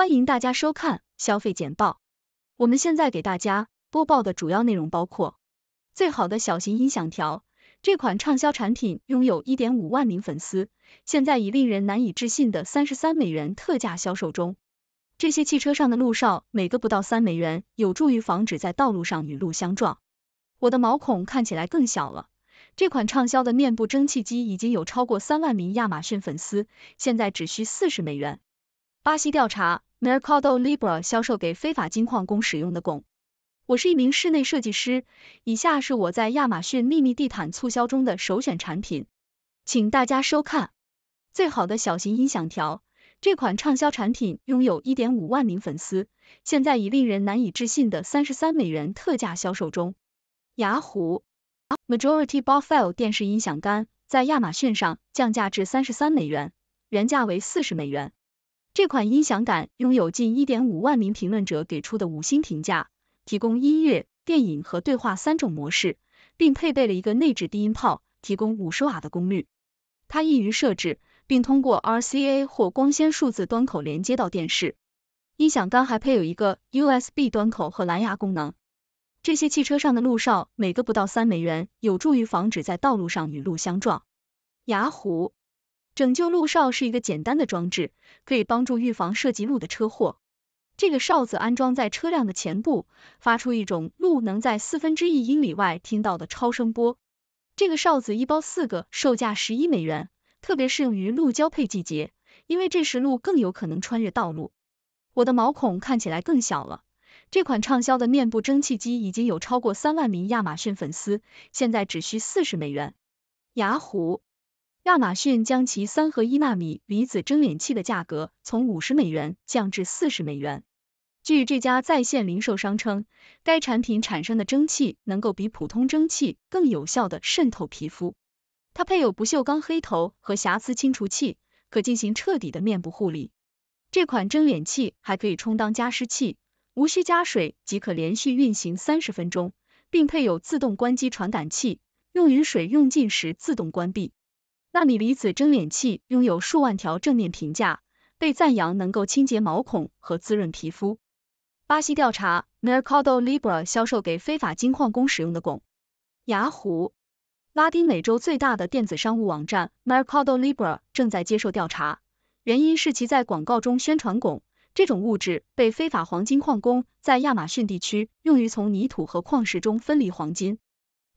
欢迎大家收看消费简报。我们现在给大家播报的主要内容包括：最好的小型音响条，这款畅销产品拥有一点五万名粉丝，现在以令人难以置信的三十三美元特价销售中。这些汽车上的路哨，每个不到三美元，有助于防止在道路上与路相撞。我的毛孔看起来更小了。这款畅销的面部蒸汽机已经有超过三万名亚马逊粉丝，现在只需四十美元。巴西调查。Mercado Libre 销售给非法金矿工使用的汞。我是一名室内设计师，以下是我在亚马逊秘密地毯促销中的首选产品，请大家收看。最好的小型音响条，这款畅销产品拥有一点五万名粉丝，现在以令人难以置信的三十三美元特价销售中。雅虎 Majority Bafile 电视音响杆在亚马逊上降价至三十三美元，原价为四十美元。这款音响杆拥有近1.5万名评论者给出的五星评价，提供音乐、电影和对话三种模式，并配备了一个内置低音炮，提供50瓦的功率。它易于设置，并通过 RCA 或光纤数字端口连接到电视。音响杆还配有一个 USB 端口和蓝牙功能。这些汽车上的路哨每个不到三美元，有助于防止在道路上与路相撞。雅虎。拯救鹿哨是一个简单的装置，可以帮助预防涉及鹿的车祸。这个哨子安装在车辆的前部，发出一种鹿能在四分之一英里外听到的超声波。这个哨子一包四个，售价十一美元，特别适用于鹿交配季节，因为这时鹿更有可能穿越道路。我的毛孔看起来更小了。这款畅销的面部蒸汽机已经有超过三万名亚马逊粉丝，现在只需四十美元。雅虎。亚马逊将其三合一纳米离子蒸脸器的价格从五十美元降至四十美元。据这家在线零售商称，该产品产生的蒸汽能够比普通蒸汽更有效的渗透皮肤。它配有不锈钢黑头和瑕疵清除器，可进行彻底的面部护理。这款蒸脸器还可以充当加湿器，无需加水即可连续运行三十分钟，并配有自动关机传感器，用于水用尽时自动关闭。纳米离子蒸脸器拥有数万条正面评价，被赞扬能够清洁毛孔和滋润皮肤。巴西调查 MercadoLibre 销售给非法金矿工使用的汞。雅虎，拉丁美洲最大的电子商务网站 MercadoLibre 正在接受调查，原因是其在广告中宣传汞这种物质被非法黄金矿工在亚马逊地区用于从泥土和矿石中分离黄金。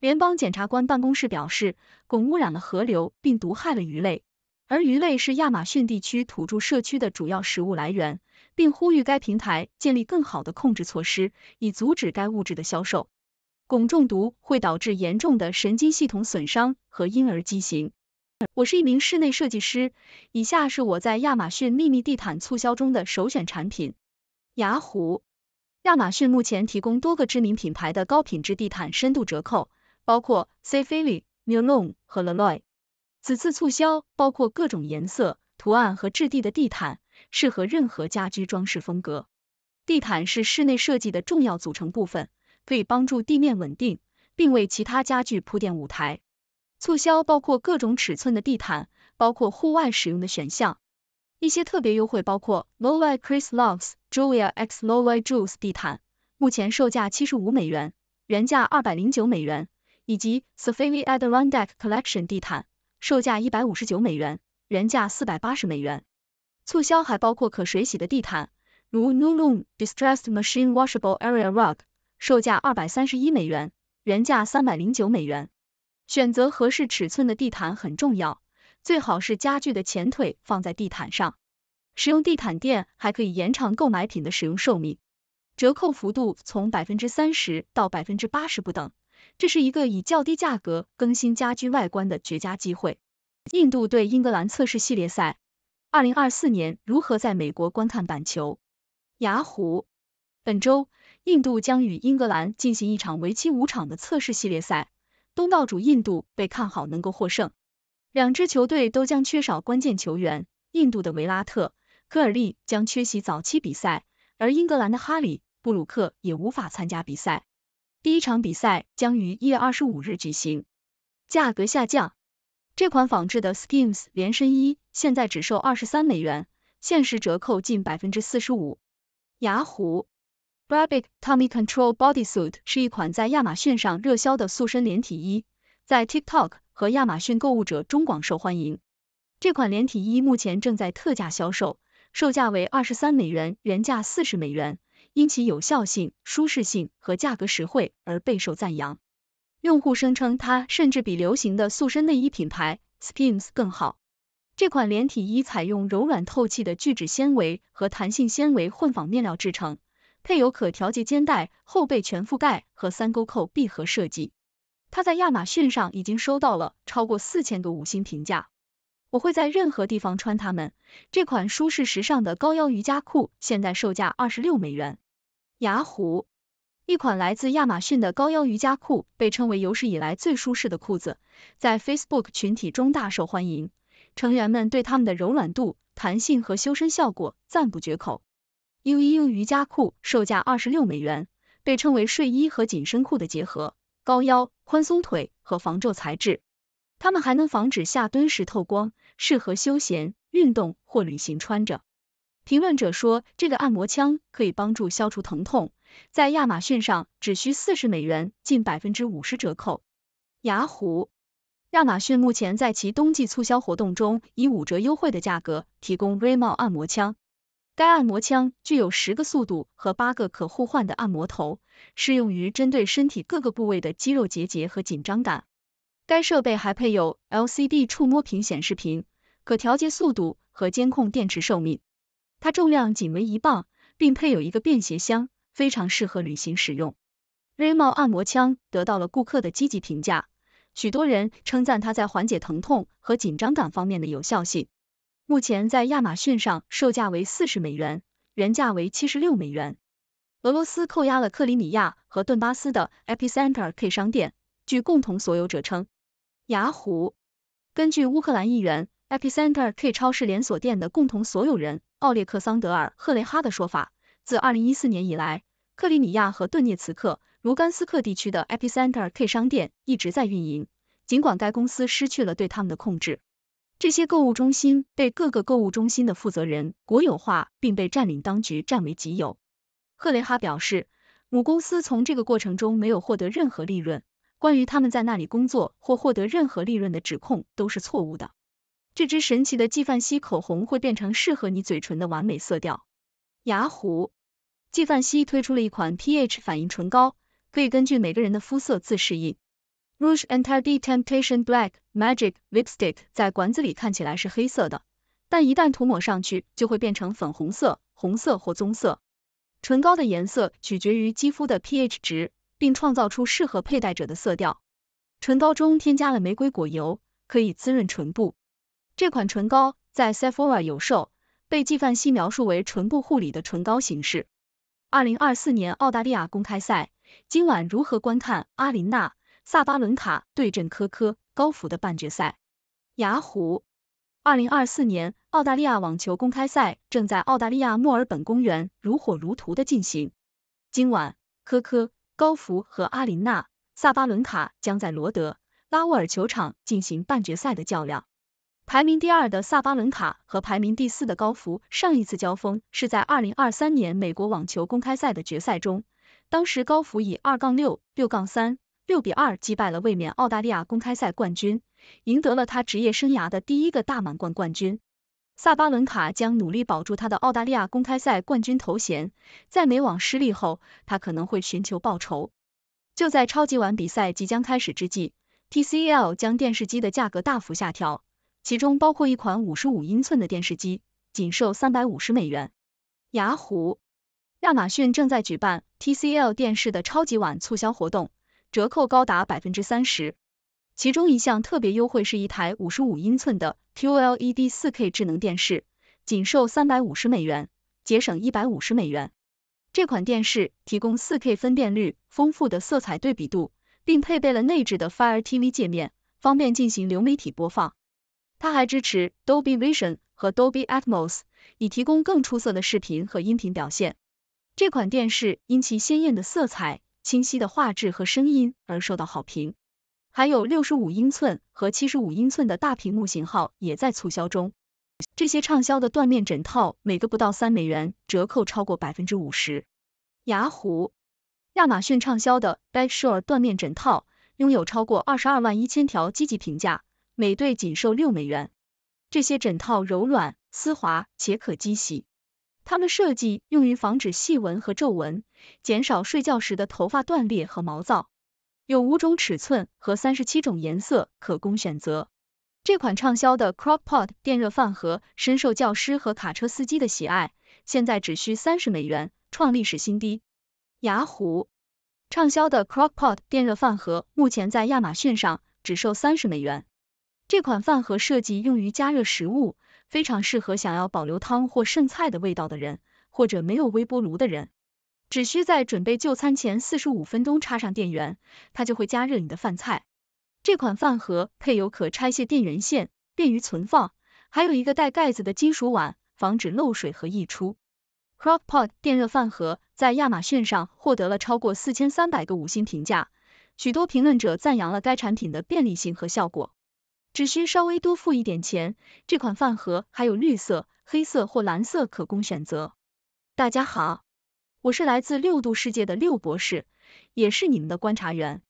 联邦检察官办公室表示，汞污染了河流，并毒害了鱼类，而鱼类是亚马逊地区土著社区的主要食物来源，并呼吁该平台建立更好的控制措施，以阻止该物质的销售。汞中毒会导致严重的神经系统损伤和婴儿畸形。我是一名室内设计师，以下是我在亚马逊秘密地毯促销中的首选产品：雅虎。亚马逊目前提供多个知名品牌的高品质地毯深度折扣。包括 C e f l i Newlon 和 Lloy。此次促销包括各种颜色、图案和质地的地毯，适合任何家居装饰风格。地毯是室内设计的重要组成部分，可以帮助地面稳定，并为其他家具铺垫舞台。促销包括各种尺寸的地毯，包括户外使用的选项。一些特别优惠包括 Lloy Chris l o v e s Julia X Lloy Jules 地毯，目前售价七十五美元，原价二百零九美元。以及 s a f a v i Adirondack Collection 地毯，售价一百五十九美元，原价四百八十美元。促销还包括可水洗的地毯，如 Nuloom Distressed Machine Washable Area Rug，售价二百三十一美元，原价三百零九美元。选择合适尺寸的地毯很重要，最好是家具的前腿放在地毯上。使用地毯垫还可以延长购买品的使用寿命。折扣幅度从百分之三十到百分之八十不等。这是一个以较低价格更新家居外观的绝佳机会。印度对英格兰测试系列赛，二零二四年如何在美国观看板球？雅虎。本周，印度将与英格兰进行一场为期五场的测试系列赛，东道主印度被看好能够获胜。两支球队都将缺少关键球员，印度的维拉特、科尔利将缺席早期比赛，而英格兰的哈里、布鲁克也无法参加比赛。第一场比赛将于一月二十五日举行。价格下降，这款仿制的 Skims 连身衣现在只售二十三美元，限时折扣近百分之四十五。雅虎，Brabic t o m m y Control Bodysuit 是一款在亚马逊上热销的塑身连体衣，在 TikTok 和亚马逊购物者中广受欢迎。这款连体衣目前正在特价销售，售价为二十三美元，原价四十美元。因其有效性、舒适性和价格实惠而备受赞扬。用户声称它甚至比流行的塑身内衣品牌 Skims 更好。这款连体衣采用柔软透气的聚酯纤维和弹性纤维混纺面料制成，配有可调节肩带、后背全覆盖和三钩扣闭合设计。它在亚马逊上已经收到了超过四千个五星评价。我会在任何地方穿它们。这款舒适时尚的高腰瑜伽裤现在售价二十六美元。雅虎，一款来自亚马逊的高腰瑜伽裤被称为有史以来最舒适的裤子，在 Facebook 群体中大受欢迎，成员们对它们的柔软度、弹性和修身效果赞不绝口。u E u 瑜伽裤售价二十六美元，被称为睡衣和紧身裤的结合，高腰、宽松腿和防皱材质，它们还能防止下蹲时透光，适合休闲、运动或旅行穿着。评论者说，这个按摩枪可以帮助消除疼痛，在亚马逊上只需四十美元，近百分之五十折扣。雅虎，亚马逊目前在其冬季促销活动中，以五折优惠的价格提供 Raymo 按摩枪。该按摩枪具有十个速度和八个可互换的按摩头，适用于针对身体各个部位的肌肉结节和紧张感。该设备还配有 LCD 触摸屏显示屏，可调节速度和监控电池寿命。它重量仅为一磅，并配有一个便携箱，非常适合旅行使用。r a 瑞 d 按摩枪得到了顾客的积极评价，许多人称赞它在缓解疼痛和紧张感方面的有效性。目前在亚马逊上售价为四十美元，原价为七十六美元。俄罗斯扣押了克里米亚和顿巴斯的 Epicenter K 商店，据共同所有者称。雅虎，根据乌克兰议员 Epicenter K 超市连锁店的共同所有人。奥列克桑德尔·赫雷哈的说法：自二零一四年以来，克里米亚和顿涅茨克、卢甘斯克地区的 Epicenter K 商店一直在运营，尽管该公司失去了对他们的控制。这些购物中心被各个购物中心的负责人国有化，并被占领当局占为己有。赫雷哈表示，母公司从这个过程中没有获得任何利润。关于他们在那里工作或获得任何利润的指控都是错误的。这支神奇的纪梵希口红会变成适合你嘴唇的完美色调。雅虎，纪梵希推出了一款 pH 反应唇膏，可以根据每个人的肤色自适应。Rouge a n t r e i d Temptation Black Magic Lipstick 在管子里看起来是黑色的，但一旦涂抹上去，就会变成粉红色、红色或棕色。唇膏的颜色取决于肌肤的 pH 值，并创造出适合佩戴者的色调。唇膏中添加了玫瑰果油，可以滋润唇部。这款唇膏在 Sephora 有售，被纪梵希描述为唇部护理的唇膏形式。二零二四年澳大利亚公开赛，今晚如何观看阿琳娜·萨巴伦卡对阵科科·高芙的半决赛？雅虎。二零二四年澳大利亚网球公开赛正在澳大利亚墨尔本公园如火如荼的进行，今晚科科·高芙和阿琳娜·萨巴伦卡将在罗德·拉沃尔球场进行半决赛的较量。排名第二的萨巴伦卡和排名第四的高福上一次交锋是在二零二三年美国网球公开赛的决赛中，当时高福以二杠六六杠三六比二击败了卫冕澳大利亚公开赛冠军，赢得了他职业生涯的第一个大满贯冠军。萨巴伦卡将努力保住他的澳大利亚公开赛冠军头衔，在美网失利后，他可能会寻求报仇。就在超级碗比赛即将开始之际，TCL 将电视机的价格大幅下调。其中包括一款五十五英寸的电视机，仅售三百五十美元。雅虎、亚马逊正在举办 TCL 电视的超级晚促销活动，折扣高达百分之三十。其中一项特别优惠是一台五十五英寸的 QLED 四 K 智能电视，仅售三百五十美元，节省一百五十美元。这款电视提供四 K 分辨率、丰富的色彩对比度，并配备了内置的 Fire TV 界面，方便进行流媒体播放。它还支持 Dolby Vision 和 Dolby Atmos，以提供更出色的视频和音频表现。这款电视因其鲜艳的色彩、清晰的画质和声音而受到好评。还有65英寸和75英寸的大屏幕型号也在促销中。这些畅销的缎面枕套每个不到三美元，折扣超过百分之五十。雅虎、亚马逊畅销的 BedShore 断面枕套拥有超过二十二万一千条积极评价。每对仅售六美元，这些枕套柔软、丝滑且可机洗，它们设计用于防止细纹和皱纹，减少睡觉时的头发断裂和毛躁。有五种尺寸和三十七种颜色可供选择。这款畅销的 Crock-Pot 电热饭盒深受教师和卡车司机的喜爱，现在只需三十美元，创历史新低。雅虎，畅销的 Crock-Pot 电热饭盒目前在亚马逊上只售三十美元。这款饭盒设计用于加热食物，非常适合想要保留汤或剩菜的味道的人，或者没有微波炉的人。只需在准备就餐前四十五分钟插上电源，它就会加热你的饭菜。这款饭盒配有可拆卸电源线，便于存放，还有一个带盖子的金属碗，防止漏水和溢出。Crockpot 电热饭盒在亚马逊上获得了超过四千三百个五星评价，许多评论者赞扬了该产品的便利性和效果。只需稍微多付一点钱，这款饭盒还有绿色、黑色或蓝色可供选择。大家好，我是来自六度世界的六博士，也是你们的观察员。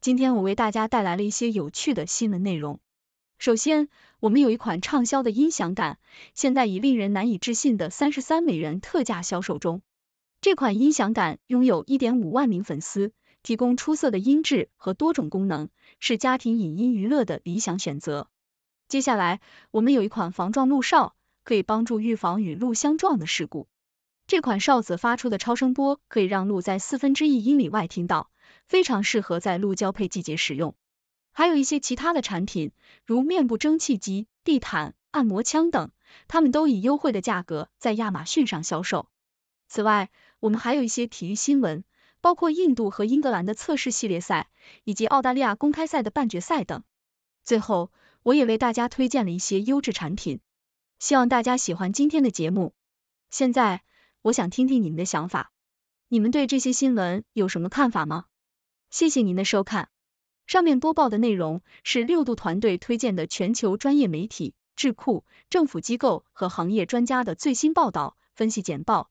今天我为大家带来了一些有趣的新闻内容。首先，我们有一款畅销的音响杆，现在以令人难以置信的三十三美元特价销售中。这款音响杆拥有一点五万名粉丝。提供出色的音质和多种功能，是家庭影音娱乐的理想选择。接下来，我们有一款防撞鹿哨，可以帮助预防与鹿相撞的事故。这款哨子发出的超声波可以让鹿在四分之一英里外听到，非常适合在鹿交配季节使用。还有一些其他的产品，如面部蒸汽机、地毯、按摩枪等，它们都以优惠的价格在亚马逊上销售。此外，我们还有一些体育新闻。包括印度和英格兰的测试系列赛，以及澳大利亚公开赛的半决赛等。最后，我也为大家推荐了一些优质产品，希望大家喜欢今天的节目。现在，我想听听你们的想法，你们对这些新闻有什么看法吗？谢谢您的收看。上面播报的内容是六度团队推荐的全球专业媒体、智库、政府机构和行业专家的最新报道、分析简报。